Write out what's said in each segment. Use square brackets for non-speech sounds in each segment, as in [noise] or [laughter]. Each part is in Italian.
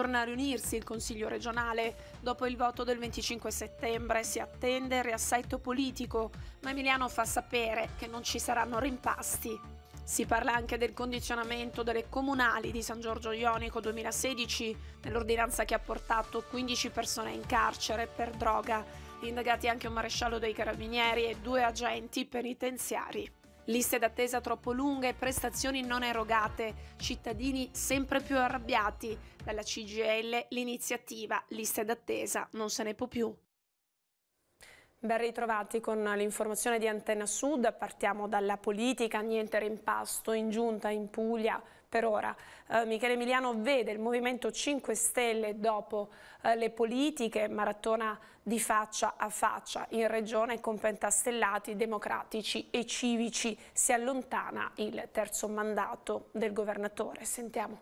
torna a riunirsi il Consiglio regionale. Dopo il voto del 25 settembre si attende il riassetto politico, ma Emiliano fa sapere che non ci saranno rimpasti. Si parla anche del condizionamento delle comunali di San Giorgio Ionico 2016, nell'ordinanza che ha portato 15 persone in carcere per droga, indagati anche un maresciallo dei carabinieri e due agenti penitenziari liste d'attesa troppo lunghe, prestazioni non erogate, cittadini sempre più arrabbiati. Dalla CGL l'iniziativa liste d'attesa non se ne può più. Ben ritrovati con l'informazione di Antena Sud, partiamo dalla politica, niente rimpasto in giunta in Puglia per ora. Eh, Michele Emiliano vede il Movimento 5 Stelle dopo eh, le politiche, maratona di faccia a faccia in regione con pentastellati democratici e civici. Si allontana il terzo mandato del governatore. Sentiamo.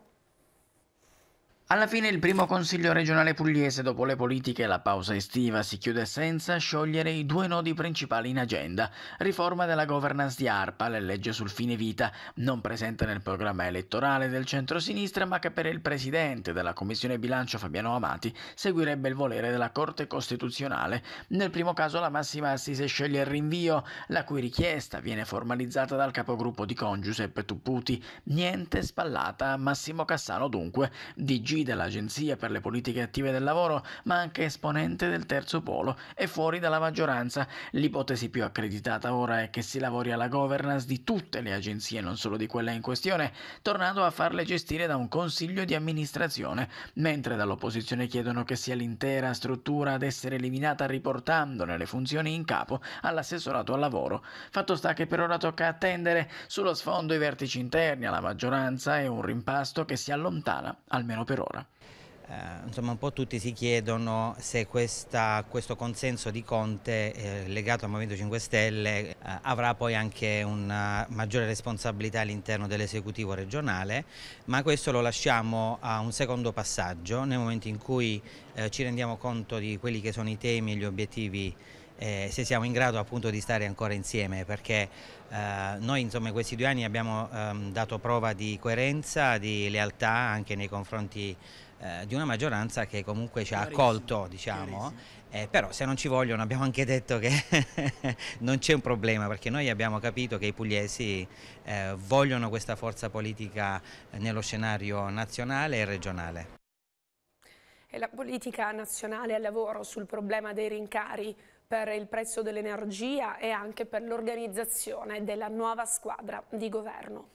Alla fine il primo consiglio regionale pugliese dopo le politiche e la pausa estiva si chiude senza sciogliere i due nodi principali in agenda. Riforma della governance di ARPA, la legge sul fine vita, non presente nel programma elettorale del centro-sinistra ma che per il presidente della Commissione bilancio Fabiano Amati seguirebbe il volere della Corte Costituzionale. Nel primo caso la massima assise sceglie il rinvio, la cui richiesta viene formalizzata dal capogruppo di Con Tupputi. Niente spallata Massimo Cassano dunque, di G dell'Agenzia per le politiche attive del lavoro, ma anche esponente del terzo polo e fuori dalla maggioranza. L'ipotesi più accreditata ora è che si lavori alla governance di tutte le agenzie, non solo di quella in questione, tornando a farle gestire da un consiglio di amministrazione, mentre dall'opposizione chiedono che sia l'intera struttura ad essere eliminata riportandone le funzioni in capo all'assessorato al lavoro. Fatto sta che per ora tocca attendere sullo sfondo i vertici interni alla maggioranza e un rimpasto che si allontana, almeno per ora ora. Eh, insomma un po' tutti si chiedono se questa, questo consenso di Conte eh, legato al Movimento 5 Stelle eh, avrà poi anche una maggiore responsabilità all'interno dell'esecutivo regionale, ma questo lo lasciamo a un secondo passaggio nel momento in cui eh, ci rendiamo conto di quelli che sono i temi e gli obiettivi eh, se siamo in grado appunto di stare ancora insieme perché eh, noi insomma in questi due anni abbiamo ehm, dato prova di coerenza, di lealtà anche nei confronti eh, di una maggioranza che comunque ci ha accolto diciamo eh, però se non ci vogliono abbiamo anche detto che [laughs] non c'è un problema perché noi abbiamo capito che i pugliesi eh, vogliono questa forza politica nello scenario nazionale e regionale. E la politica nazionale al lavoro sul problema dei rincari per il prezzo dell'energia e anche per l'organizzazione della nuova squadra di governo.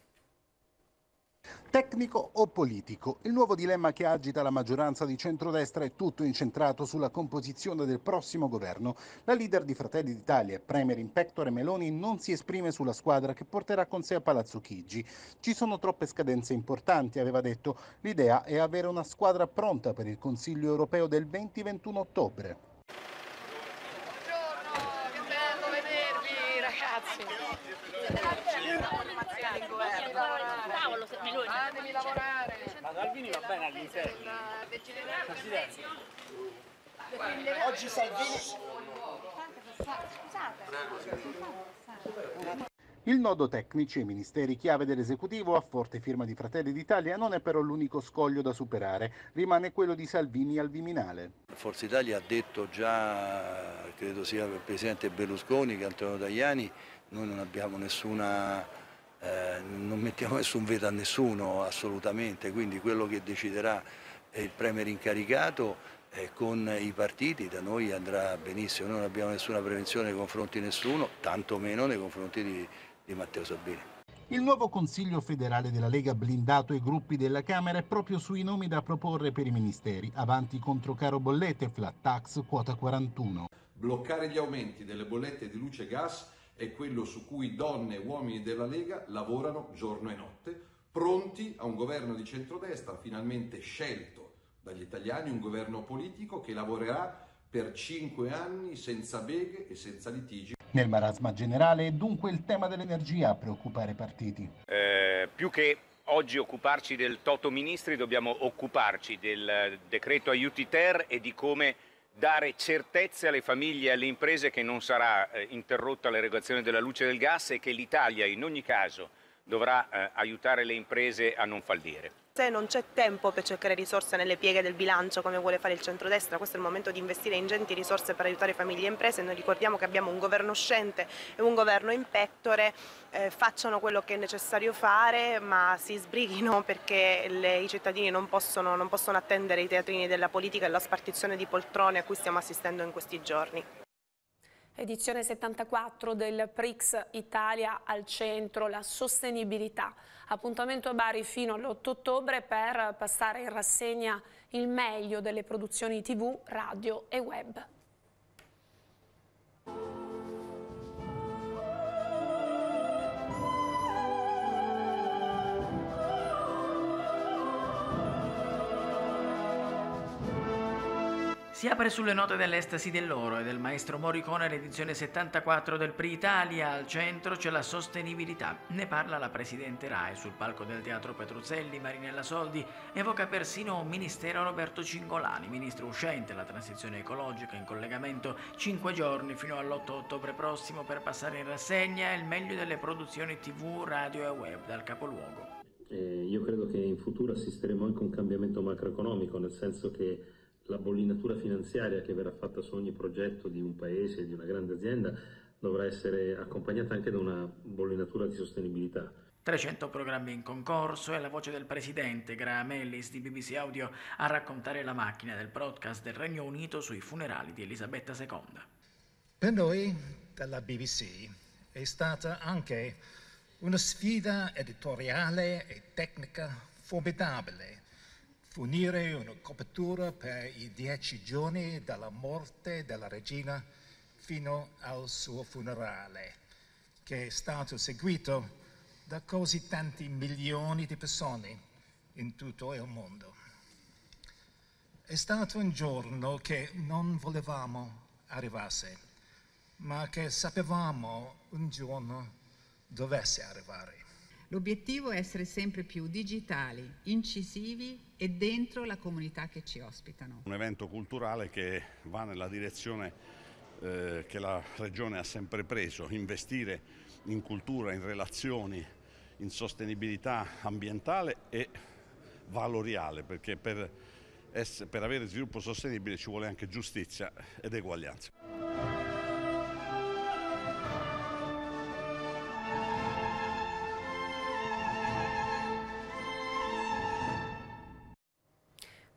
Tecnico o politico? Il nuovo dilemma che agita la maggioranza di centrodestra è tutto incentrato sulla composizione del prossimo governo. La leader di Fratelli d'Italia, Premier in pectore Meloni, non si esprime sulla squadra che porterà con sé a Palazzo Chigi. Ci sono troppe scadenze importanti, aveva detto. L'idea è avere una squadra pronta per il Consiglio europeo del 20-21 ottobre. lavorare. Ma Salvini va bene all'interno. Oggi Salvini... Il nodo tecnici e ministeri chiave dell'esecutivo a forte firma di Fratelli d'Italia non è però l'unico scoglio da superare, rimane quello di Salvini al Viminale. Forza Italia ha detto già, credo sia il Presidente Berlusconi che Antonio Tajani, noi non abbiamo nessuna eh, non mettiamo nessun veto a nessuno assolutamente, quindi quello che deciderà il Premier incaricato eh, con i partiti da noi andrà benissimo, noi non abbiamo nessuna prevenzione nei confronti di nessuno, tantomeno nei confronti di, di Matteo Sabini. Il nuovo Consiglio federale della Lega blindato i gruppi della Camera è proprio sui nomi da proporre per i ministeri. Avanti contro caro bollette, flat tax, quota 41. Bloccare gli aumenti delle bollette di luce e gas è quello su cui donne e uomini della Lega lavorano giorno e notte, pronti a un governo di centrodestra finalmente scelto dagli italiani, un governo politico che lavorerà per cinque anni senza beghe e senza litigi. Nel marasma generale è dunque il tema dell'energia a preoccupare i partiti. Eh, più che oggi occuparci del Toto Ministri dobbiamo occuparci del decreto aiuti ter e di come dare certezze alle famiglie e alle imprese che non sarà eh, interrotta l'erogazione della luce e del gas e che l'Italia in ogni caso dovrà eh, aiutare le imprese a non fallire risorse, cioè, non c'è tempo per cercare risorse nelle pieghe del bilancio come vuole fare il centrodestra, questo è il momento di investire ingenti risorse per aiutare famiglie e imprese, noi ricordiamo che abbiamo un governo uscente e un governo in pectore, eh, facciano quello che è necessario fare ma si sbrighino [laughs] perché le, i cittadini non possono, non possono attendere i teatrini della politica e la spartizione di poltrone a cui stiamo assistendo in questi giorni edizione 74 del Prix Italia al centro, la sostenibilità. Appuntamento a Bari fino all'8 ottobre per passare in rassegna il meglio delle produzioni tv, radio e web. Si apre sulle note dell'estasi dell'oro e del maestro Morricone l'edizione 74 del Pri Italia. Al centro c'è la sostenibilità. Ne parla la presidente Rai sul palco del teatro Petruzzelli, Marinella Soldi evoca persino un ministero Roberto Cingolani, ministro uscente la transizione ecologica in collegamento 5 giorni fino all'8 ottobre prossimo per passare in rassegna il meglio delle produzioni TV, radio e web dal capoluogo. Eh, io credo che in futuro assisteremo anche a un cambiamento macroeconomico, nel senso che la bollinatura finanziaria che verrà fatta su ogni progetto di un paese, di una grande azienda, dovrà essere accompagnata anche da una bollinatura di sostenibilità. 300 programmi in concorso e la voce del presidente Graham Ellis di BBC Audio a raccontare la macchina del broadcast del Regno Unito sui funerali di Elisabetta II. Per noi della BBC è stata anche una sfida editoriale e tecnica formidabile unire una copertura per i dieci giorni dalla morte della regina fino al suo funerale, che è stato seguito da così tanti milioni di persone in tutto il mondo. È stato un giorno che non volevamo arrivasse, ma che sapevamo un giorno dovesse arrivare. L'obiettivo è essere sempre più digitali, incisivi e dentro la comunità che ci ospitano. Un evento culturale che va nella direzione eh, che la Regione ha sempre preso, investire in cultura, in relazioni, in sostenibilità ambientale e valoriale, perché per, essere, per avere sviluppo sostenibile ci vuole anche giustizia ed eguaglianza.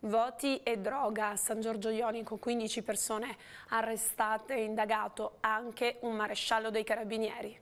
Voti e droga a San Giorgio Ionico, 15 persone arrestate e indagato anche un maresciallo dei carabinieri.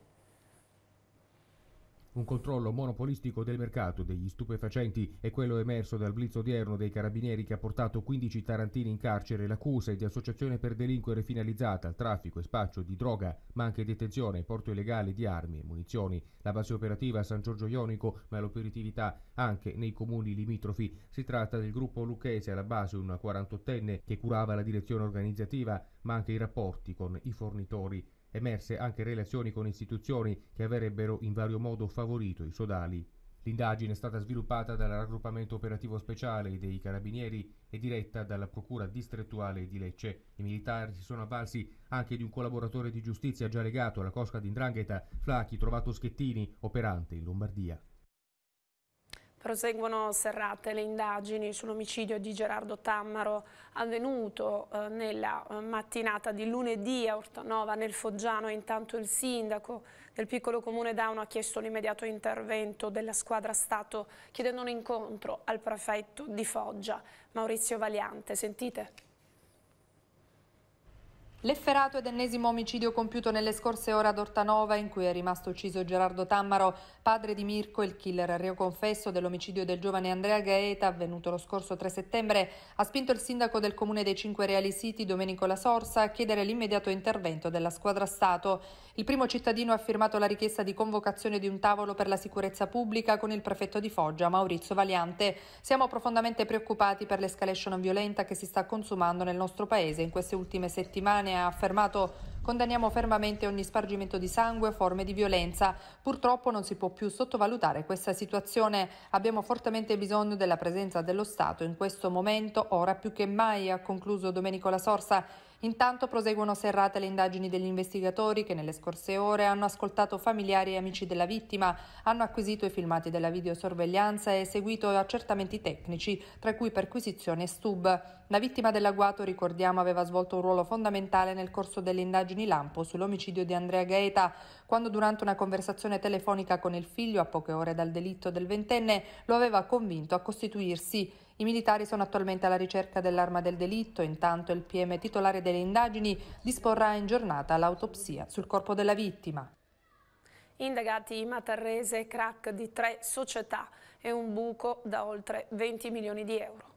Un controllo monopolistico del mercato degli stupefacenti è quello emerso dal blitz odierno dei carabinieri che ha portato 15 tarantini in carcere l'accusa è di associazione per delinquere finalizzata al traffico e spaccio di droga, ma anche detenzione, e porto illegale di armi e munizioni. La base operativa a San Giorgio Ionico, ma l'operatività anche nei comuni limitrofi. Si tratta del gruppo lucchese alla base una 48enne che curava la direzione organizzativa, ma anche i rapporti con i fornitori. Emerse anche relazioni con istituzioni che avrebbero in vario modo favorito i sodali. L'indagine è stata sviluppata dal raggruppamento operativo speciale dei carabinieri e diretta dalla procura distrettuale di Lecce. I militari si sono avvalsi anche di un collaboratore di giustizia già legato alla cosca di Indrangheta, Flacchi, trovato Schettini, operante in Lombardia. Proseguono serrate le indagini sull'omicidio di Gerardo Tammaro avvenuto eh, nella eh, mattinata di lunedì a Ortanova nel Foggiano. Intanto il sindaco del piccolo comune Dauno ha chiesto l'immediato intervento della squadra Stato chiedendo un incontro al prefetto di Foggia, Maurizio Valiante. Sentite. L'efferato ed ennesimo omicidio compiuto nelle scorse ore ad Ortanova, in cui è rimasto ucciso Gerardo Tammaro, padre di Mirko, il killer reo confesso dell'omicidio del giovane Andrea Gaeta, avvenuto lo scorso 3 settembre, ha spinto il sindaco del comune dei Cinque Reali Siti, Domenico La Sorsa, a chiedere l'immediato intervento della squadra Stato. Il primo cittadino ha firmato la richiesta di convocazione di un tavolo per la sicurezza pubblica con il prefetto di Foggia, Maurizio Valiante. Siamo profondamente preoccupati per l'escalation violenta che si sta consumando nel nostro paese in queste ultime settimane Catane ha affermato Condanniamo fermamente ogni spargimento di sangue, forme di violenza. Purtroppo non si può più sottovalutare questa situazione. Abbiamo fortemente bisogno della presenza dello Stato in questo momento, ora più che mai, ha concluso Domenico La Sorsa. Intanto proseguono serrate le indagini degli investigatori che nelle scorse ore hanno ascoltato familiari e amici della vittima, hanno acquisito i filmati della videosorveglianza e eseguito accertamenti tecnici, tra cui perquisizione e stub. La vittima dell'agguato, ricordiamo, aveva svolto un ruolo fondamentale nel corso delle indagini lampo sull'omicidio di Andrea Gaeta, quando durante una conversazione telefonica con il figlio a poche ore dal delitto del ventenne lo aveva convinto a costituirsi i militari sono attualmente alla ricerca dell'arma del delitto, intanto il PM titolare delle indagini disporrà in giornata l'autopsia sul corpo della vittima. Indagati i Matarrese, crack di tre società e un buco da oltre 20 milioni di euro.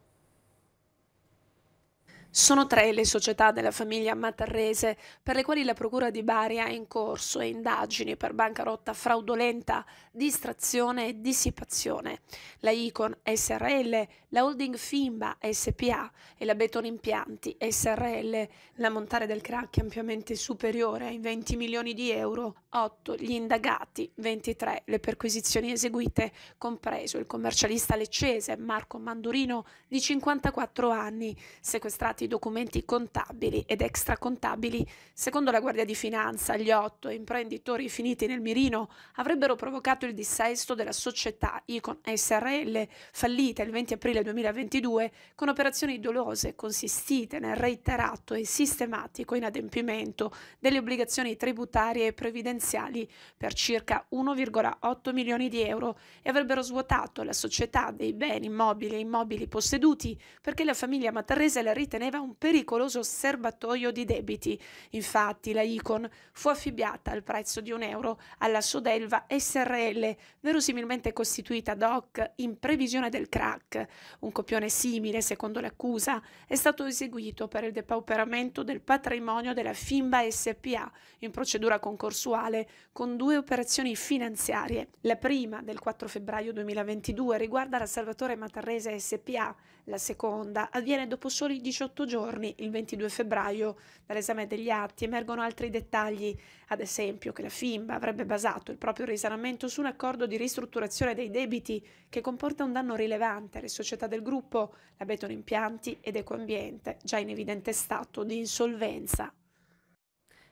Sono tre le società della famiglia Matarrese per le quali la Procura di Bari ha in corso indagini per bancarotta fraudolenta, distrazione e dissipazione. La Icon SRL, la Holding Fimba SPA e la Beton Impianti SRL. L'ammontare del crack è ampiamente superiore ai 20 milioni di euro, 8 gli indagati, 23 le perquisizioni eseguite, compreso il commercialista leccese Marco Mandurino di 54 anni, sequestrati i documenti contabili ed extracontabili, secondo la Guardia di Finanza, gli otto imprenditori finiti nel mirino avrebbero provocato il dissesto della società Icon SRL, fallita il 20 aprile 2022, con operazioni dolose consistite nel reiterato e sistematico inadempimento delle obbligazioni tributarie e previdenziali per circa 1,8 milioni di euro e avrebbero svuotato la società dei beni mobili e immobili posseduti perché la famiglia matarese la riteneva aveva un pericoloso serbatoio di debiti. Infatti la Icon fu affibbiata al prezzo di un euro alla Sodelva SRL, verosimilmente costituita ad hoc in previsione del crack. Un copione simile, secondo l'accusa, è stato eseguito per il depauperamento del patrimonio della Fimba SPA in procedura concorsuale con due operazioni finanziarie. La prima del 4 febbraio 2022 riguarda la Salvatore Matarrese SPA, la seconda avviene dopo soli 18 108 giorni, il 22 febbraio, dall'esame degli atti emergono altri dettagli, ad esempio che la FIMBA avrebbe basato il proprio risanamento su un accordo di ristrutturazione dei debiti che comporta un danno rilevante alle società del gruppo, la Betone Impianti ed Ecoambiente, già in evidente stato di insolvenza.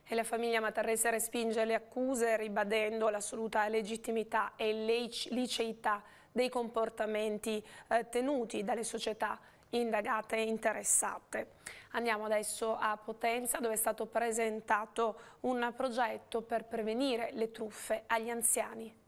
E la famiglia Matarrese respinge le accuse ribadendo l'assoluta legittimità e liceità dei comportamenti eh, tenuti dalle società indagate e interessate. Andiamo adesso a Potenza dove è stato presentato un progetto per prevenire le truffe agli anziani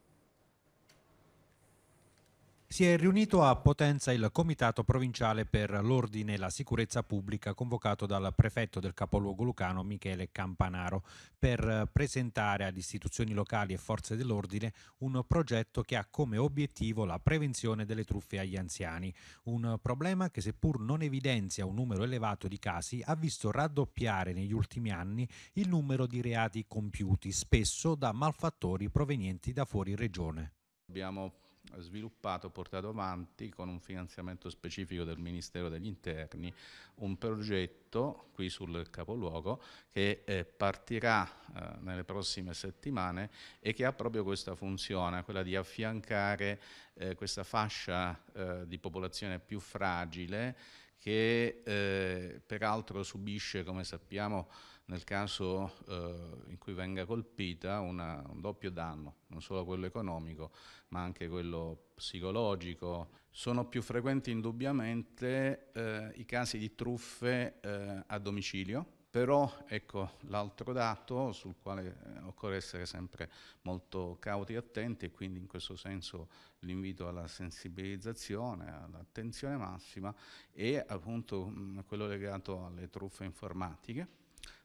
si è riunito a Potenza il Comitato Provinciale per l'Ordine e la Sicurezza Pubblica convocato dal prefetto del capoluogo lucano Michele Campanaro per presentare ad istituzioni locali e forze dell'ordine un progetto che ha come obiettivo la prevenzione delle truffe agli anziani, un problema che seppur non evidenzia un numero elevato di casi ha visto raddoppiare negli ultimi anni il numero di reati compiuti, spesso da malfattori provenienti da fuori regione. Abbiamo sviluppato, portato avanti con un finanziamento specifico del Ministero degli Interni, un progetto qui sul capoluogo che eh, partirà eh, nelle prossime settimane e che ha proprio questa funzione, quella di affiancare eh, questa fascia eh, di popolazione più fragile che eh, peraltro subisce, come sappiamo, nel caso eh, in cui venga colpita una, un doppio danno, non solo quello economico ma anche quello psicologico. Sono più frequenti indubbiamente eh, i casi di truffe eh, a domicilio, però ecco l'altro dato sul quale eh, occorre essere sempre molto cauti e attenti e quindi in questo senso l'invito alla sensibilizzazione, all'attenzione massima è appunto mm, quello legato alle truffe informatiche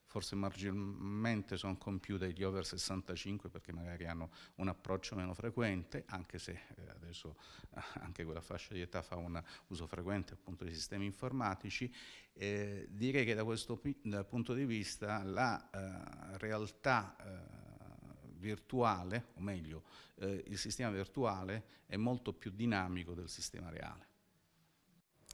forse marginalmente sono compiute gli over 65 perché magari hanno un approccio meno frequente, anche se eh, adesso [laughs] anche quella fascia di età fa un uso frequente appunto dei sistemi informatici, eh, direi che da questo da punto di vista la eh, realtà eh, virtuale, o meglio eh, il sistema virtuale è molto più dinamico del sistema reale.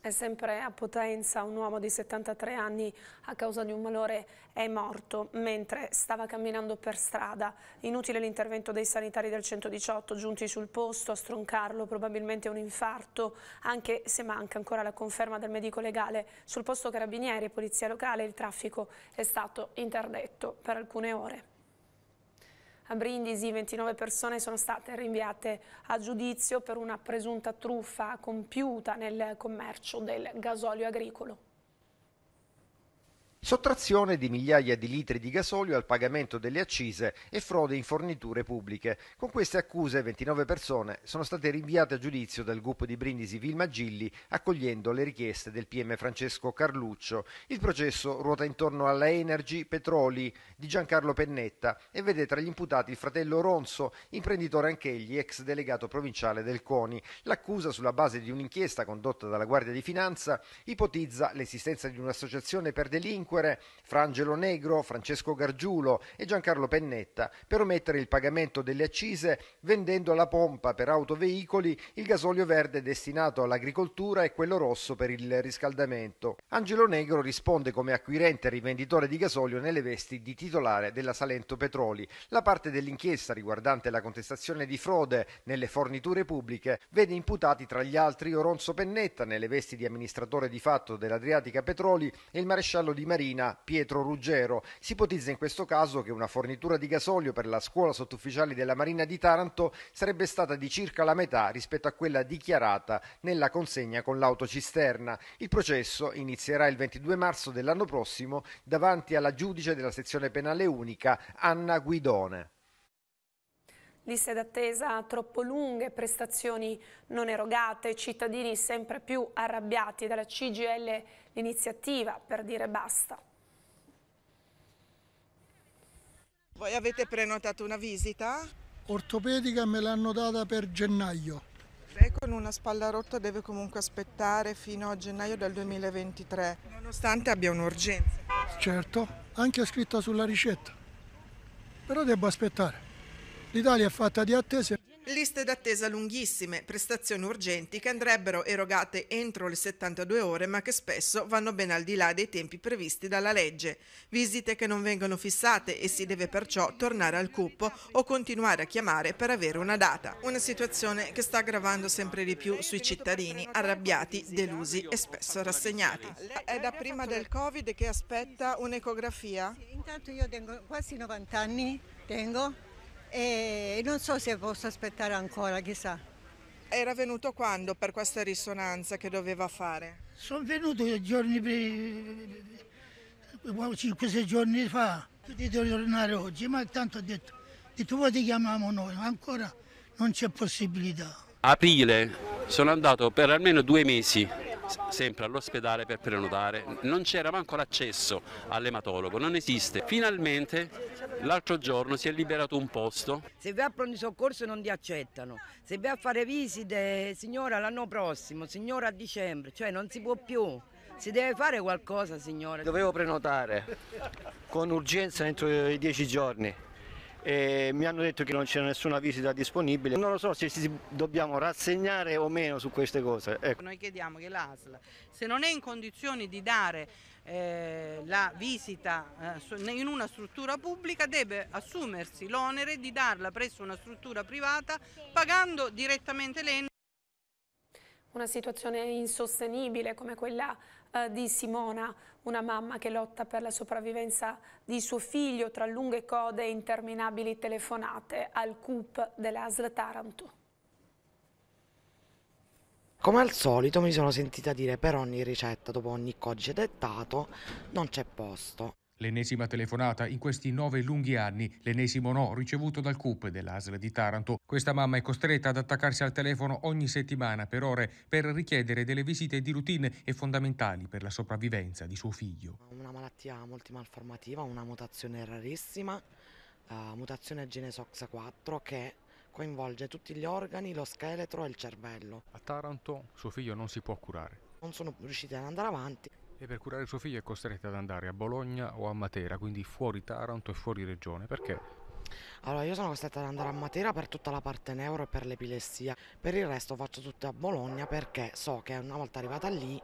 È sempre a Potenza, un uomo di 73 anni a causa di un malore è morto mentre stava camminando per strada. Inutile l'intervento dei sanitari del 118 giunti sul posto a stroncarlo, probabilmente un infarto, anche se manca ancora la conferma del medico legale. Sul posto carabinieri e polizia locale il traffico è stato interdetto per alcune ore. A Brindisi 29 persone sono state rinviate a giudizio per una presunta truffa compiuta nel commercio del gasolio agricolo. Sottrazione di migliaia di litri di gasolio al pagamento delle accise e frode in forniture pubbliche. Con queste accuse 29 persone sono state rinviate a giudizio dal gruppo di Brindisi Vilma Gilli accogliendo le richieste del PM Francesco Carluccio. Il processo ruota intorno alla Energy Petroli di Giancarlo Pennetta e vede tra gli imputati il fratello Ronzo, imprenditore anch'egli, ex delegato provinciale del CONI. L'accusa sulla base di un'inchiesta condotta dalla Guardia di Finanza ipotizza l'esistenza di un'associazione per delinquere fra Angelo Negro, Francesco Gargiulo e Giancarlo Pennetta per omettere il pagamento delle accise vendendo alla pompa per autoveicoli il gasolio verde destinato all'agricoltura e quello rosso per il riscaldamento. Angelo Negro risponde come acquirente e rivenditore di gasolio nelle vesti di titolare della Salento Petroli. La parte dell'inchiesta riguardante la contestazione di frode nelle forniture pubbliche vede imputati tra gli altri Oronzo Pennetta nelle vesti di amministratore di fatto dell'Adriatica Petroli e il maresciallo di Maria Torina Pietro Ruggero. Si ipotizza in questo caso che una fornitura di gasolio per la scuola sottufficiali della Marina di Taranto sarebbe stata di circa la metà rispetto a quella dichiarata nella consegna con l'autocisterna. Il processo inizierà il 22 marzo dell'anno prossimo davanti alla giudice della sezione penale unica Anna Guidone liste d'attesa troppo lunghe, prestazioni non erogate, cittadini sempre più arrabbiati dalla CGL l'iniziativa per dire basta. Voi avete prenotato una visita? Ortopedica me l'hanno data per gennaio. Lei con una spalla rotta deve comunque aspettare fino a gennaio del 2023, nonostante abbia un'urgenza. Certo, anche scritta sulla ricetta, però devo aspettare. L'Italia è fatta di attese. Liste d'attesa lunghissime, prestazioni urgenti che andrebbero erogate entro le 72 ore ma che spesso vanno ben al di là dei tempi previsti dalla legge. Visite che non vengono fissate e si deve perciò tornare al cupo o continuare a chiamare per avere una data. Una situazione che sta aggravando sempre di più sui cittadini arrabbiati, delusi e spesso rassegnati. È da prima del Covid che aspetta un'ecografia? intanto io tengo quasi 90 anni, tengo e non so se posso aspettare ancora, chissà. Era venuto quando per questa risonanza che doveva fare? Sono venuto giorni 5-6 giorni fa, di tornare oggi, ma intanto ho detto, ho detto voi ti chiamiamo noi, ancora non c'è possibilità. Aprile, sono andato per almeno due mesi sempre all'ospedale per prenotare, non c'era manco l'accesso all'ematologo, non esiste. Finalmente l'altro giorno si è liberato un posto. Se vai a pronto soccorso non ti accettano, se vai a fare visite signora l'anno prossimo, signora a dicembre, cioè non si può più. Si deve fare qualcosa signora. Dovevo prenotare con urgenza entro i dieci giorni e mi hanno detto che non c'era nessuna visita disponibile. Non lo so se ci dobbiamo rassegnare o meno su queste cose. Ecco. Noi chiediamo che l'ASL, se non è in condizioni di dare eh, la visita eh, in una struttura pubblica, deve assumersi l'onere di darla presso una struttura privata pagando direttamente l'ENI. Una situazione insostenibile come quella eh, di Simona, una mamma che lotta per la sopravvivenza di suo figlio tra lunghe code e interminabili telefonate al CUP dell'ASL Taranto. Come al solito mi sono sentita dire per ogni ricetta, dopo ogni codice dettato, non c'è posto. L'ennesima telefonata in questi nove lunghi anni, l'ennesimo no ricevuto dal CUP dell'ASL di Taranto. Questa mamma è costretta ad attaccarsi al telefono ogni settimana per ore per richiedere delle visite di routine e fondamentali per la sopravvivenza di suo figlio. Una malattia multimalformativa, una mutazione rarissima, uh, mutazione Genesox 4 che coinvolge tutti gli organi, lo scheletro e il cervello. A Taranto suo figlio non si può curare. Non sono riusciti ad andare avanti. E per curare suo figlio è costretta ad andare a Bologna o a Matera, quindi fuori Taranto e fuori regione. Perché? Allora, io sono costretta ad andare a Matera per tutta la parte neuro e per l'epilessia. Per il resto faccio tutto a Bologna perché so che una volta arrivata lì,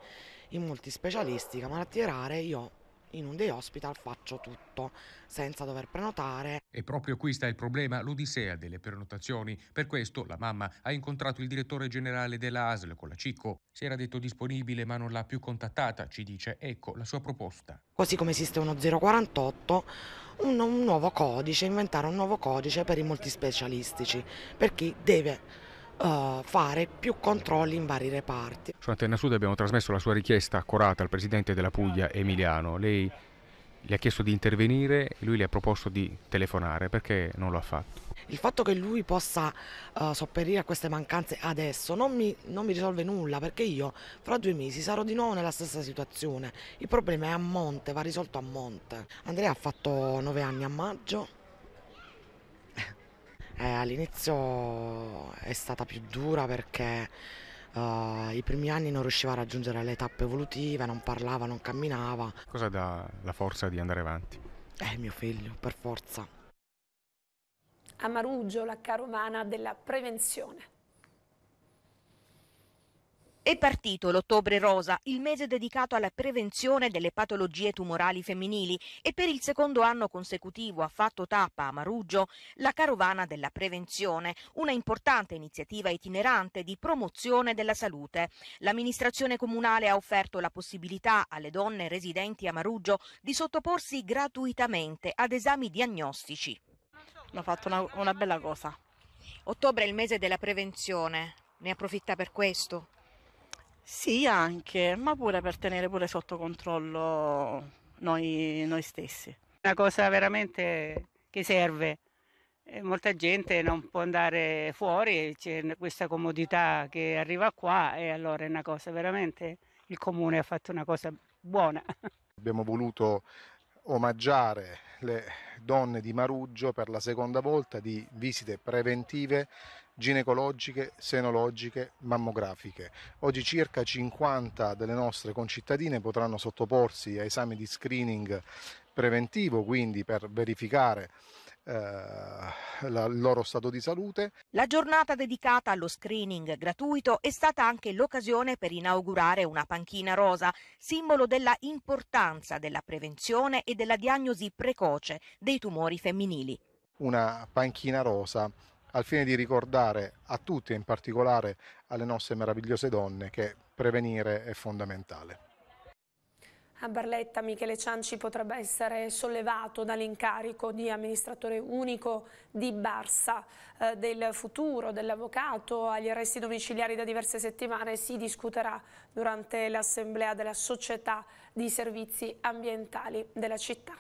in molti specialisti, malattie rare, io in un day hospital faccio tutto, senza dover prenotare. E proprio qui sta il problema, l'odissea delle prenotazioni. Per questo la mamma ha incontrato il direttore generale della ASL con la Cicco. Si era detto disponibile ma non l'ha più contattata, ci dice, ecco la sua proposta. Così come esiste uno 048, un, un nuovo codice, inventare un nuovo codice per i multispecialistici, per chi deve eh, fare più controlli in vari reparti. Su Antenna Sud abbiamo trasmesso la sua richiesta accorata al Presidente della Puglia, Emiliano. Lei gli ha chiesto di intervenire e lui le ha proposto di telefonare, perché non lo ha fatto? Il fatto che lui possa uh, sopperire a queste mancanze adesso non mi, non mi, risolve nulla perché io fra due mesi sarò di nuovo nella stessa situazione. Il problema è a monte, va risolto a monte. Andrea ha fatto nove anni a maggio eh, all'inizio è stata più dura perché eh, i primi anni non riusciva a raggiungere le tappe evolutive, non parlava, non camminava. Cosa dà la forza di andare avanti? Eh, mio figlio, per forza. A Marugio, la caromana della prevenzione. È partito l'Ottobre Rosa, il mese dedicato alla prevenzione delle patologie tumorali femminili e per il secondo anno consecutivo ha fatto tappa a Maruggio la Carovana della Prevenzione, una importante iniziativa itinerante di promozione della salute. L'amministrazione comunale ha offerto la possibilità alle donne residenti a Maruggio di sottoporsi gratuitamente ad esami diagnostici. Hanno fatto una, una bella cosa. Ottobre è il mese della prevenzione, ne approfitta per questo? Sì, anche, ma pure per tenere pure sotto controllo noi, noi stessi. Una cosa veramente che serve. Eh, molta gente non può andare fuori, c'è questa comodità che arriva qua e allora è una cosa veramente, il comune ha fatto una cosa buona. [laughs] Abbiamo voluto omaggiare le donne di Maruggio per la seconda volta di visite preventive ginecologiche, senologiche, mammografiche. Oggi circa 50 delle nostre concittadine potranno sottoporsi a esami di screening preventivo, quindi per verificare eh, il loro stato di salute. La giornata dedicata allo screening gratuito è stata anche l'occasione per inaugurare una panchina rosa, simbolo della importanza della prevenzione e della diagnosi precoce dei tumori femminili. Una panchina rosa al fine di ricordare a tutti e in particolare alle nostre meravigliose donne che prevenire è fondamentale. A Barletta Michele Cianci potrebbe essere sollevato dall'incarico di amministratore unico di Barsa. Eh, del futuro dell'avvocato agli arresti domiciliari da diverse settimane si discuterà durante l'assemblea della società di servizi ambientali della città.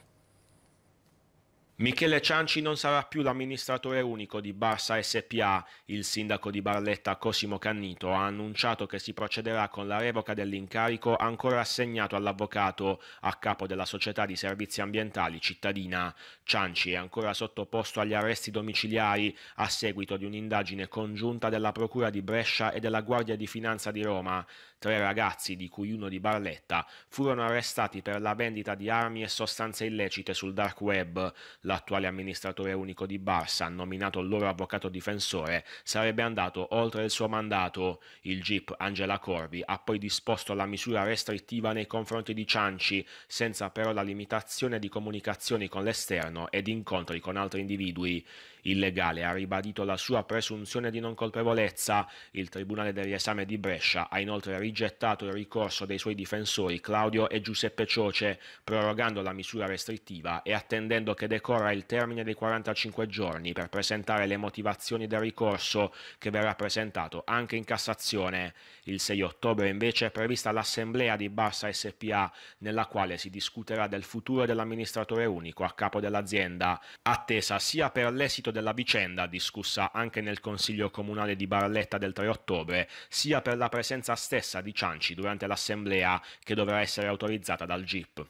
Michele Cianci non sarà più l'amministratore unico di Barsa SPA. Il sindaco di Barletta Cosimo Cannito ha annunciato che si procederà con la revoca dell'incarico ancora assegnato all'avvocato a capo della società di servizi ambientali cittadina. Cianci è ancora sottoposto agli arresti domiciliari a seguito di un'indagine congiunta della Procura di Brescia e della Guardia di Finanza di Roma tre ragazzi, di cui uno di Barletta, furono arrestati per la vendita di armi e sostanze illecite sul dark web. L'attuale amministratore unico di Barça, nominato loro avvocato difensore, sarebbe andato oltre il suo mandato. Il GIP Angela Corvi ha poi disposto la misura restrittiva nei confronti di Cianci, senza però la limitazione di comunicazioni con l'esterno ed incontri con altri individui illegale. Ha ribadito la sua presunzione di non colpevolezza. Il Tribunale del riesame di Brescia ha inoltre rigettato il ricorso dei suoi difensori Claudio e Giuseppe Cioce, prorogando la misura restrittiva e attendendo che decorra il termine dei 45 giorni per presentare le motivazioni del ricorso che verrà presentato anche in Cassazione. Il 6 ottobre invece è prevista l'assemblea di Barsa SPA nella quale si discuterà del futuro dell'amministratore unico a capo dell'azienda, attesa sia per l'esito merito della vicenda, discussa anche nel Consiglio Comunale di Barletta del 3 ottobre, sia per la presenza stessa di Cianci durante l'assemblea che dovrà essere autorizzata dal GIP.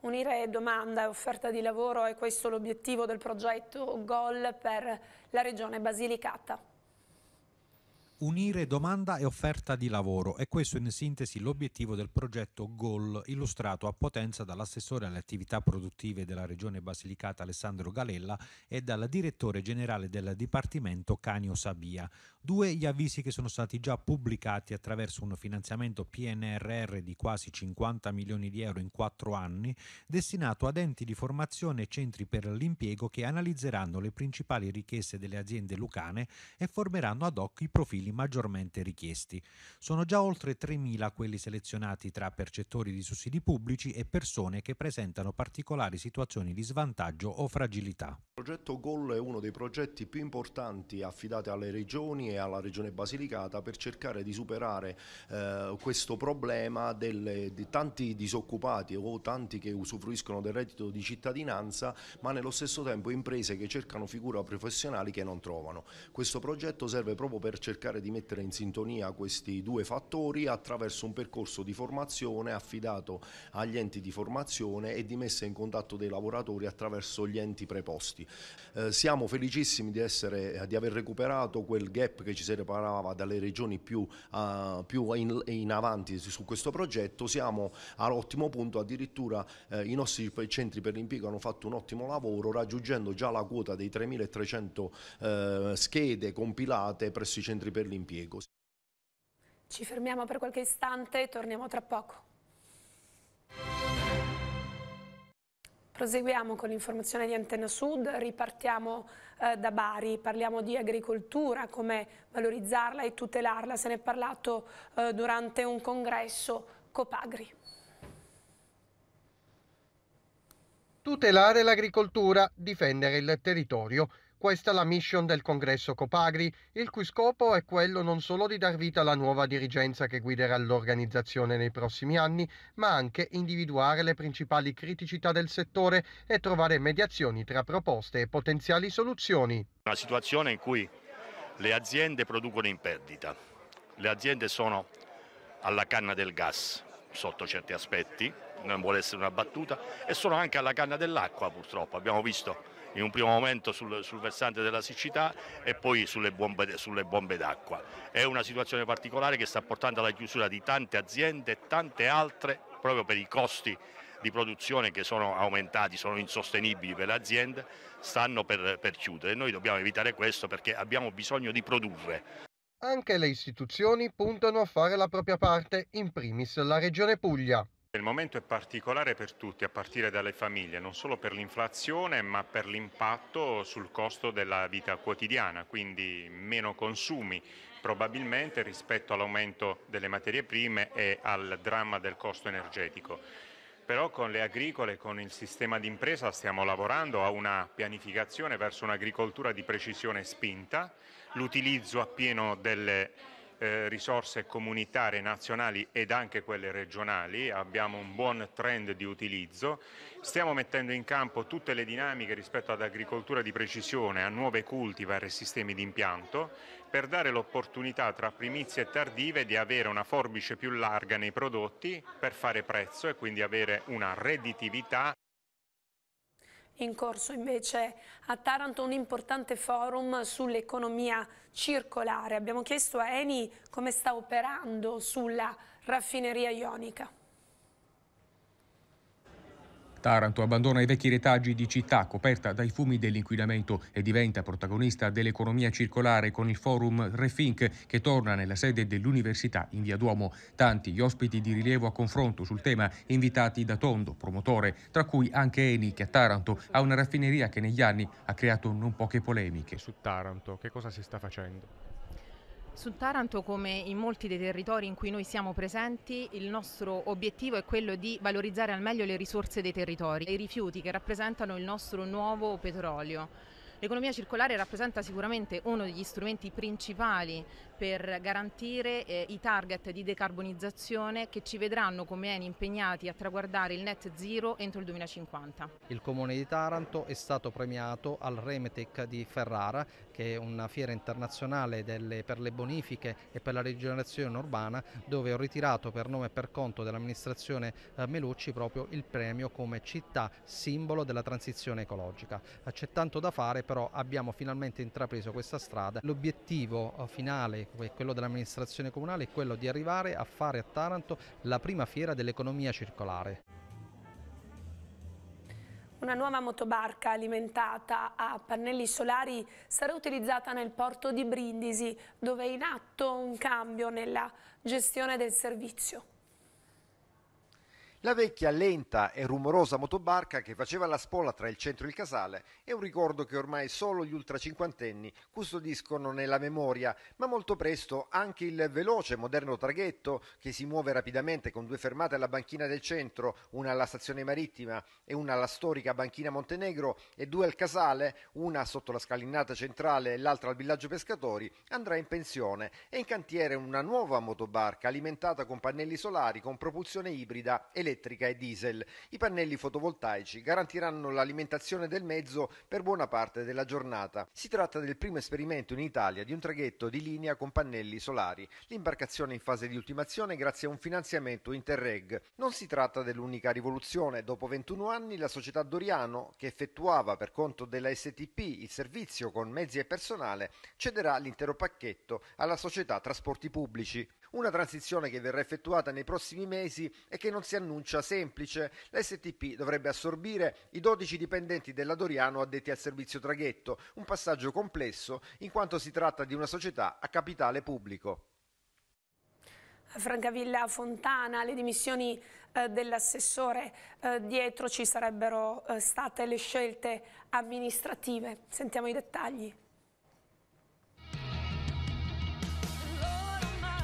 Unire domanda e offerta di lavoro è questo l'obiettivo del progetto GOL per la regione Basilicata unire domanda e offerta di lavoro. È questo in sintesi l'obiettivo del progetto GOL, illustrato a Potenza dall'assessore alle attività produttive della Regione Basilicata Alessandro Galella e dal direttore generale del Dipartimento Canio Sabia. Due gli avvisi che sono stati già pubblicati attraverso un finanziamento PNRR di quasi 50 milioni di euro in quattro anni, destinato ad enti di formazione e centri per l'impiego che analizzeranno le principali richieste delle aziende lucane e formeranno ad hoc i profili maggiormente richiesti. Sono già oltre 3.000 quelli selezionati tra percettori di sussidi pubblici e persone che presentano particolari situazioni di svantaggio o fragilità. Il progetto GOL è uno dei progetti più importanti affidati alle regioni e alla regione Basilicata per cercare di superare eh, questo problema delle, di tanti disoccupati o tanti che usufruiscono del reddito di cittadinanza ma nello stesso tempo imprese che cercano figure professionali che non trovano. Questo progetto serve proprio per cercare di mettere in sintonia questi due fattori attraverso un percorso di formazione affidato agli enti di formazione e di messa in contatto dei lavoratori attraverso gli enti preposti. Eh, siamo felicissimi di, essere, eh, di, aver recuperato quel gap che ci separava dalle regioni più, uh, più in, in, avanti su questo progetto, siamo all'ottimo punto, addirittura eh, i nostri centri per l'impiego hanno fatto un ottimo lavoro raggiungendo già la quota dei 3.300 eh, schede compilate presso i centri per per l'impiego. Ci fermiamo per qualche istante e torniamo tra poco. Proseguiamo con l'informazione di Antenna Sud, ripartiamo eh, da Bari, parliamo di agricoltura, come valorizzarla e tutelarla, se ne è parlato eh, durante un congresso Copagri. Tutelare l'agricoltura, difendere il territorio. Questa è la mission del congresso Copagri, il cui scopo è quello non solo di dar vita alla nuova dirigenza che guiderà l'organizzazione nei prossimi anni, ma anche individuare le principali criticità del settore e trovare mediazioni tra proposte e potenziali soluzioni. Una situazione in cui le aziende producono in perdita, le aziende sono alla canna del gas sotto certi aspetti, non vuole essere una battuta, e sono anche alla canna dell'acqua purtroppo, abbiamo visto in un primo momento sul, sul versante della siccità e poi sulle bombe, sulle bombe d'acqua. È una situazione particolare che sta portando alla chiusura di tante aziende e tante altre proprio per i costi di produzione che sono aumentati, sono insostenibili per le aziende, stanno per, per chiudere. Noi dobbiamo evitare questo perché abbiamo bisogno di produrre. Anche le istituzioni puntano a fare la propria parte, in primis la Regione Puglia. Il momento è particolare per tutti, a partire dalle famiglie, non solo per l'inflazione ma per l'impatto sul costo della vita quotidiana, quindi meno consumi probabilmente rispetto all'aumento delle materie prime e al dramma del costo energetico. Però con le agricole, con il sistema di impresa stiamo lavorando a una pianificazione verso un'agricoltura di precisione spinta, l'utilizzo appieno delle eh, risorse comunitarie nazionali ed anche quelle regionali, abbiamo un buon trend di utilizzo, stiamo mettendo in campo tutte le dinamiche rispetto ad agricoltura di precisione, a nuove cultivar e sistemi di impianto, per dare l'opportunità tra primizie e tardive di avere una forbice più larga nei prodotti per fare prezzo e quindi avere una redditività in corso invece a Taranto un importante forum sull'economia circolare. Abbiamo chiesto a Eni come sta operando sulla raffineria ionica. Taranto abbandona i vecchi retaggi di città coperta dai fumi dell'inquinamento e diventa protagonista dell'economia circolare con il forum Refink che torna nella sede dell'Università in Via Duomo. Tanti gli ospiti di rilievo a confronto sul tema invitati da Tondo, promotore, tra cui anche Eni che a Taranto ha una raffineria che negli anni ha creato non poche polemiche. Su Taranto che cosa si sta facendo? Su Taranto, come in molti dei territori in cui noi siamo presenti, il nostro obiettivo è quello di valorizzare al meglio le risorse dei territori, i rifiuti che rappresentano il nostro nuovo petrolio. L'economia circolare rappresenta sicuramente uno degli strumenti principali per garantire eh, i target di decarbonizzazione che ci vedranno come ENI impegnati a traguardare il net zero entro il 2050. Il Comune di Taranto è stato premiato al Remetec di Ferrara, che è una fiera internazionale delle, per le bonifiche e per la rigenerazione urbana, dove ho ritirato per nome e per conto dell'amministrazione eh, Melucci proprio il premio come città simbolo della transizione ecologica. C'è tanto da fare, però abbiamo finalmente intrapreso questa strada. L'obiettivo eh, finale eh, quello dell'amministrazione comunale è quello di arrivare a fare a Taranto la prima fiera dell'economia circolare. Una nuova motobarca alimentata a pannelli solari sarà utilizzata nel porto di Brindisi, dove è in atto un cambio nella gestione del servizio. La vecchia, lenta e rumorosa motobarca che faceva la spola tra il centro e il casale è un ricordo che ormai solo gli ultracinquantenni custodiscono nella memoria, ma molto presto anche il veloce e moderno traghetto che si muove rapidamente con due fermate alla banchina del centro, una alla stazione marittima e una alla storica banchina Montenegro e due al casale, una sotto la scalinata centrale e l'altra al villaggio pescatori, andrà in pensione e in cantiere una nuova motobarca alimentata con pannelli solari con propulsione ibrida e elettrica elettrica e diesel. I pannelli fotovoltaici garantiranno l'alimentazione del mezzo per buona parte della giornata. Si tratta del primo esperimento in Italia di un traghetto di linea con pannelli solari. L'imbarcazione è in fase di ultimazione grazie a un finanziamento Interreg. Non si tratta dell'unica rivoluzione. Dopo 21 anni la società Doriano, che effettuava per conto della STP il servizio con mezzi e personale, cederà l'intero pacchetto alla società Trasporti Pubblici. Una transizione che verrà effettuata nei prossimi mesi e che non si annuncia semplice. L'STP dovrebbe assorbire i 12 dipendenti della Doriano addetti al servizio traghetto, un passaggio complesso in quanto si tratta di una società a capitale pubblico. Francavilla Fontana, le dimissioni eh, dell'assessore eh, dietro ci sarebbero eh, state le scelte amministrative. Sentiamo i dettagli.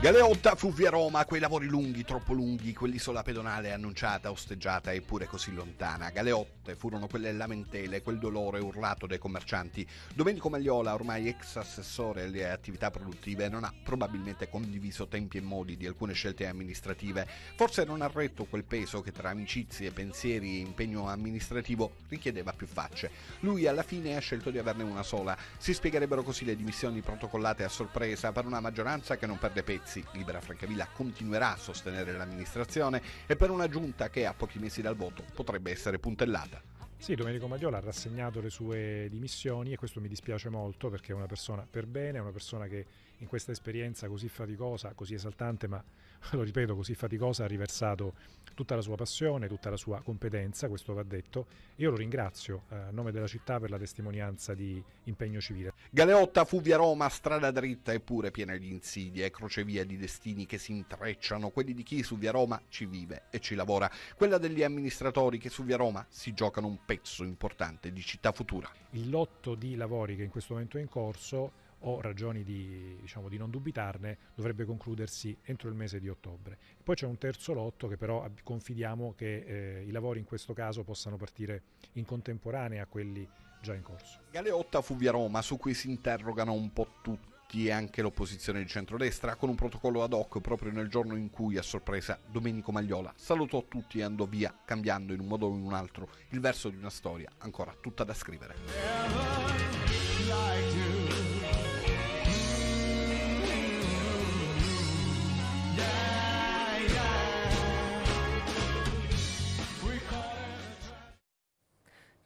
Galeotta fu via Roma, quei lavori lunghi, troppo lunghi, quell'isola pedonale annunciata, osteggiata eppure così lontana. Galeotte furono quelle lamentele, quel dolore urlato dai commercianti. Domenico Magliola, ormai ex assessore alle attività produttive, non ha probabilmente condiviso tempi e modi di alcune scelte amministrative. Forse non ha retto quel peso che tra amicizie, pensieri e impegno amministrativo richiedeva più facce. Lui alla fine ha scelto di averne una sola. Si spiegherebbero così le dimissioni protocollate a sorpresa per una maggioranza che non perde pezzi prezzi. Libera Francavilla continuerà a sostenere l'amministrazione e per una giunta che a pochi mesi dal voto potrebbe essere puntellata. Sì, Domenico Magliola ha rassegnato le sue dimissioni e questo mi dispiace molto perché è una persona per bene, è una persona che in questa esperienza così faticosa, così esaltante, ma [laughs] lo ripeto, così faticosa, ha riversato tutta la sua passione, tutta la sua competenza, questo va detto. Io lo ringrazio eh, a nome della città per la testimonianza di impegno civile. Galeotta fu via Roma, strada dritta eppure piena di insidie, crocevia di destini che si intrecciano, quelli di chi su via Roma ci vive e ci lavora, quella degli amministratori che su via Roma si giocano un pezzo importante di città futura. Il lotto di lavori che in questo momento è in corso ho ragioni di, diciamo, di, non dubitarne, dovrebbe concludersi entro il mese di ottobre. Poi c'è un terzo lotto che però confidiamo che eh, i lavori in questo caso possano partire in contemporanea a quelli già in corso. Galeotta fu via Roma, su cui si interrogano un po' tutti e anche l'opposizione di centrodestra con un protocollo ad hoc proprio nel giorno in cui a sorpresa Domenico Magliola salutò tutti e andò via cambiando in un modo o in un altro il verso di una storia ancora tutta da scrivere.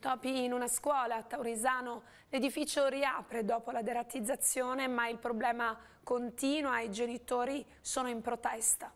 Topi in una scuola a Taurisano, l'edificio riapre dopo la derattizzazione ma il problema continua e i genitori sono in protesta.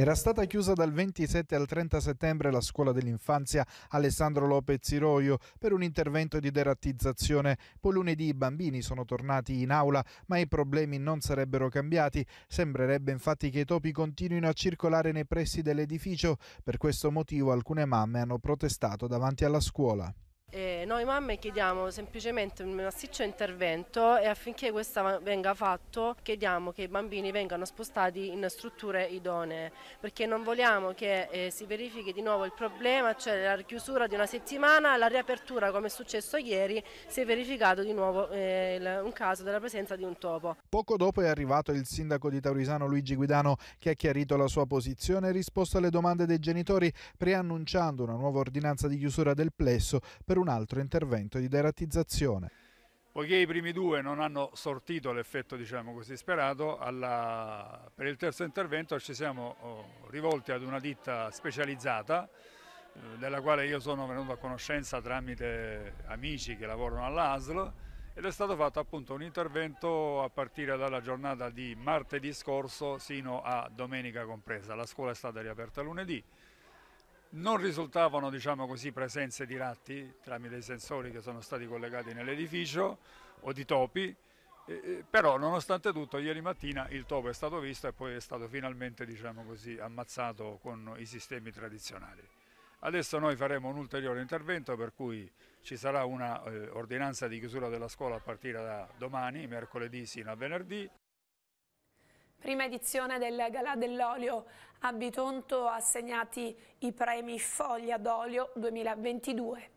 Era stata chiusa dal 27 al 30 settembre la scuola dell'infanzia Alessandro Lopez Iroio per un intervento di derattizzazione. Poi lunedì i bambini sono tornati in aula, ma i problemi non sarebbero cambiati. Sembrerebbe infatti che i topi continuino a circolare nei pressi dell'edificio. Per questo motivo alcune mamme hanno protestato davanti alla scuola. Eh, noi mamme chiediamo semplicemente un massiccio intervento e affinché questo venga fatto chiediamo che i bambini vengano spostati in strutture idonee perché non vogliamo che eh, si verifichi di nuovo il problema, cioè la chiusura di una settimana, la riapertura come è successo ieri si è verificato di nuovo eh, un caso della presenza di un topo. Poco dopo è arrivato il sindaco di Taurisano Luigi Guidano che ha chiarito la sua posizione e risposto alle domande dei genitori preannunciando una nuova ordinanza di chiusura del plesso per per un altro intervento di deratizzazione. Poiché i primi due non hanno sortito l'effetto diciamo così sperato, alla... per il terzo intervento ci siamo oh, rivolti ad una ditta specializzata eh, della quale io sono venuto a conoscenza tramite amici che lavorano all'ASL ed è stato fatto appunto un intervento a partire dalla giornata di martedì scorso sino a domenica compresa. La scuola è stata riaperta lunedì, non risultavano diciamo così, presenze di ratti tramite i sensori che sono stati collegati nell'edificio o di topi, eh, però nonostante tutto ieri mattina il topo è stato visto e poi è stato finalmente diciamo così, ammazzato con i sistemi tradizionali. Adesso noi faremo un ulteriore intervento per cui ci sarà una eh, ordinanza di chiusura della scuola a partire da domani, mercoledì sino a venerdì. Prima edizione del Galà dell'Olio a Bitonto assegnati i premi Foglia d'Olio 2022.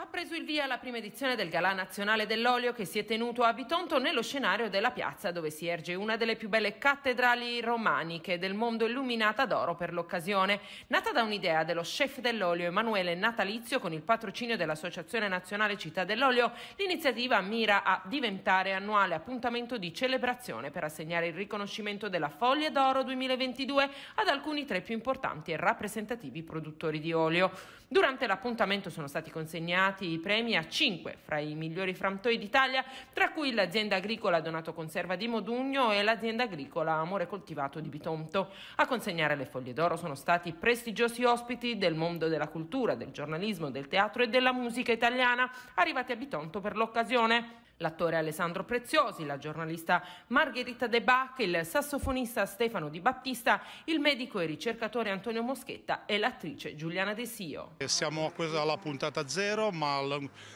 Ha preso il via la prima edizione del Galà Nazionale dell'Olio che si è tenuto a Bitonto nello scenario della piazza dove si erge una delle più belle cattedrali romaniche del mondo illuminata d'oro per l'occasione. Nata da un'idea dello chef dell'olio Emanuele Natalizio con il patrocinio dell'Associazione Nazionale Città dell'Olio, l'iniziativa mira a diventare annuale appuntamento di celebrazione per assegnare il riconoscimento della Foglia d'Oro 2022 ad alcuni tra i più importanti e rappresentativi produttori di olio. Durante l'appuntamento sono stati consegnati i premi a cinque fra i migliori framtoi d'Italia, tra cui l'azienda agricola Donato Conserva di Modugno e l'azienda agricola Amore Coltivato di Bitonto. A consegnare le foglie d'oro sono stati prestigiosi ospiti del mondo della cultura, del giornalismo, del teatro e della musica italiana, arrivati a Bitonto per l'occasione l'attore Alessandro Preziosi, la giornalista Margherita De Bacca, il sassofonista Stefano Di Battista, il medico e ricercatore Antonio Moschetta e l'attrice Giuliana De Sio. Siamo alla puntata zero, ma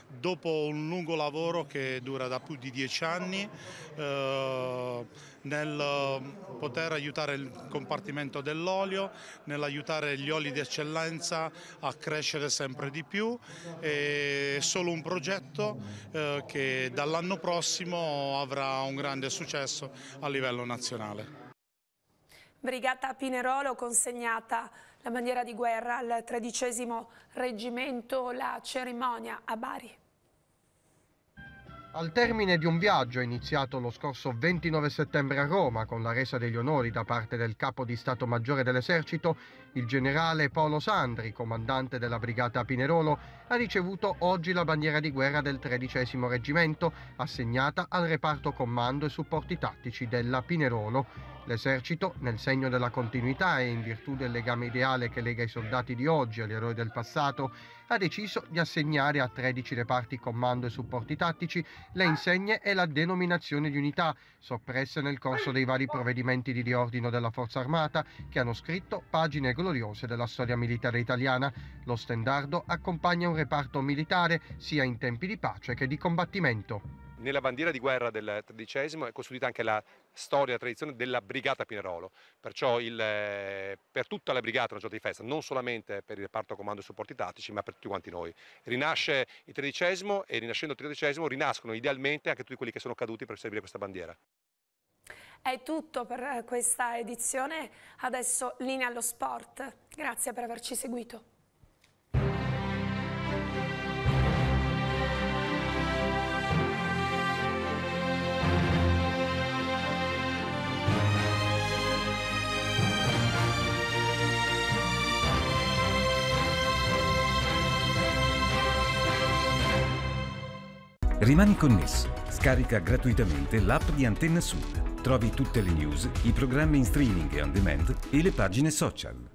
dopo un lungo lavoro che dura da più di dieci anni, eh, nel um, poter aiutare il compartimento dell'olio, nell'aiutare gli oli di eccellenza a crescere sempre di più. È solo un progetto eh, che dall'anno prossimo avrà un grande successo a livello nazionale. Brigata Pinerolo consegnata la bandiera di guerra al tredicesimo reggimento, la cerimonia a Bari. Al termine di un viaggio iniziato lo scorso 29 settembre a Roma con la resa degli onori da parte del capo di Stato Maggiore dell'Esercito, il generale Paolo Sandri, comandante della brigata Pinerolo, ha ricevuto oggi la bandiera di guerra del 13 Reggimento, assegnata al reparto comando e supporti tattici della Pinerolo. L'esercito, nel segno della continuità e in virtù del legame ideale che lega i soldati di oggi agli eroi del passato, ha deciso di assegnare a 13 reparti comando e supporti tattici le insegne e la denominazione di unità, soppresse nel corso dei vari provvedimenti di riordino della Forza Armata che hanno scritto pagine gloriose della storia militare italiana. Lo stendardo accompagna un reparto militare sia in tempi di pace che di combattimento. Nella bandiera di guerra del XIII è costruita anche la storia, la tradizione della Brigata Pinerolo, perciò il, eh, per tutta la Brigata è una giornata di festa, non solamente per il reparto comando e supporti tattici, ma per tutti quanti noi. Rinasce il XIII e rinascendo il XIII rinascono idealmente anche tutti quelli che sono caduti per servire questa bandiera. È tutto per eh, questa edizione, adesso linea allo sport. Grazie per averci seguito. Rimani connesso. Scarica gratuitamente l'app di Antenna Sud. Trovi tutte le news, i programmi in streaming e on demand e le pagine social.